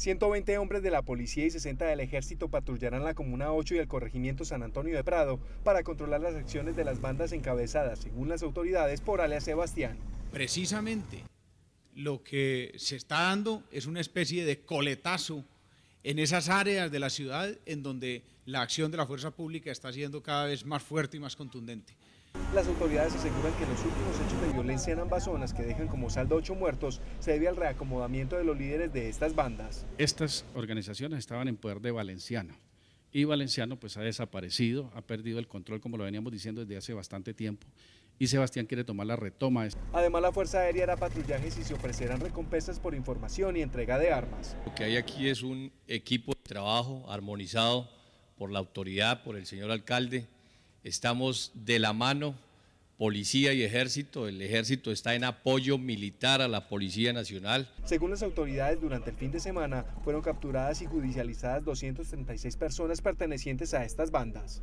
120 hombres de la policía y 60 del ejército patrullarán la Comuna 8 y el corregimiento San Antonio de Prado para controlar las acciones de las bandas encabezadas, según las autoridades, por Alea Sebastián. Precisamente lo que se está dando es una especie de coletazo en esas áreas de la ciudad en donde la acción de la fuerza pública está siendo cada vez más fuerte y más contundente. Las autoridades aseguran que los últimos hechos de en ambas zonas que dejan como saldo ocho muertos se debe al reacomodamiento de los líderes de estas bandas. Estas organizaciones estaban en poder de Valenciano y Valenciano pues ha desaparecido, ha perdido el control como lo veníamos diciendo desde hace bastante tiempo y Sebastián quiere tomar la retoma. Además la Fuerza Aérea hará patrullajes y se ofrecerán recompensas por información y entrega de armas. Lo que hay aquí es un equipo de trabajo armonizado por la autoridad, por el señor alcalde. Estamos de la mano policía y ejército. El ejército está en apoyo militar a la Policía Nacional. Según las autoridades, durante el fin de semana fueron capturadas y judicializadas 236 personas pertenecientes a estas bandas.